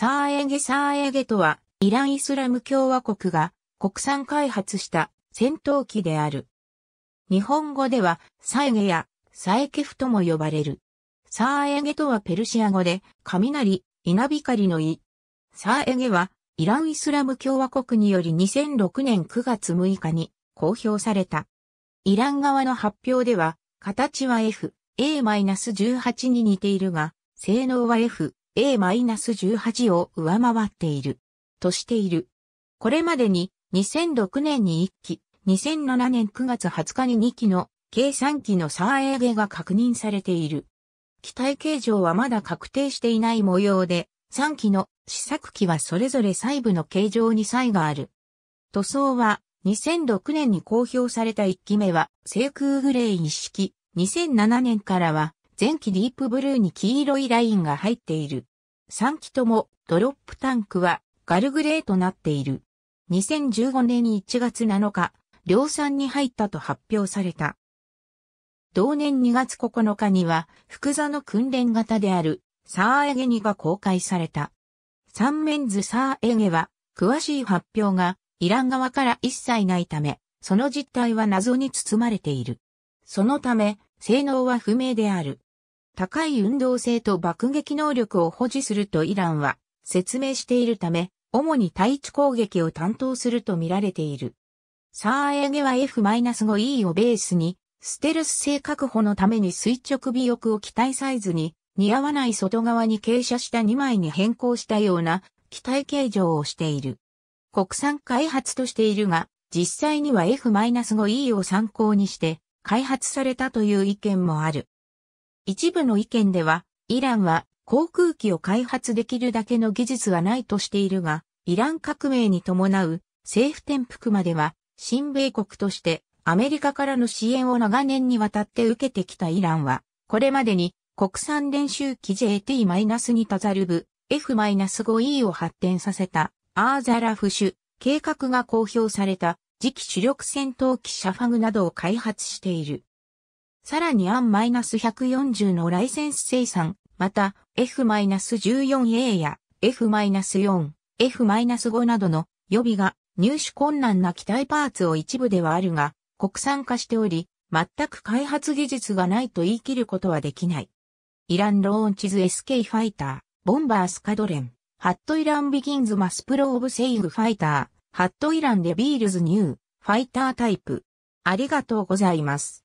サーエゲサーエゲとは、イランイスラム共和国が国産開発した戦闘機である。日本語では、サエゲやサエケフとも呼ばれる。サーエゲとはペルシア語で、雷、稲光の意。サーエゲは、イランイスラム共和国により2006年9月6日に公表された。イラン側の発表では、形は F、A-18 に似ているが、性能は F、A-18 を上回っている。としている。これまでに2006年に1機、2007年9月20日に2機の計3機のサーエーゲが確認されている。機体形状はまだ確定していない模様で、3機の試作機はそれぞれ細部の形状に差異がある。塗装は2006年に公表された1機目は制空グレー一式、2007年からは前期ディープブルーに黄色いラインが入っている。3機ともドロップタンクはガルグレーとなっている。2015年1月7日、量産に入ったと発表された。同年2月9日には、複座の訓練型である、サーエゲニが公開された。メ面図サーエゲは、詳しい発表が、イラン側から一切ないため、その実態は謎に包まれている。そのため、性能は不明である。高い運動性と爆撃能力を保持するとイランは説明しているため、主に対地攻撃を担当すると見られている。サーエゲは F-5E をベースに、ステルス性確保のために垂直尾翼を機体サイズに、似合わない外側に傾斜した2枚に変更したような機体形状をしている。国産開発としているが、実際には F-5E を参考にして開発されたという意見もある。一部の意見では、イランは航空機を開発できるだけの技術はないとしているが、イラン革命に伴う政府転覆までは、新米国としてアメリカからの支援を長年にわたって受けてきたイランは、これまでに国産練習機 JT-2 タザルブ F-5E を発展させたアーザラフシュ計画が公表された次期主力戦闘機シャファグなどを開発している。さらに AN-140 のライセンス生産、また F-14A や F-4、F-5 などの予備が入手困難な機体パーツを一部ではあるが、国産化しており、全く開発技術がないと言い切ることはできない。イランローンチズ SK ファイター、ボンバースカドレン、ハットイランビギンズマスプロオブセイグファイター、ハットイランデビールズニュー、ファイタータイプ。ありがとうございます。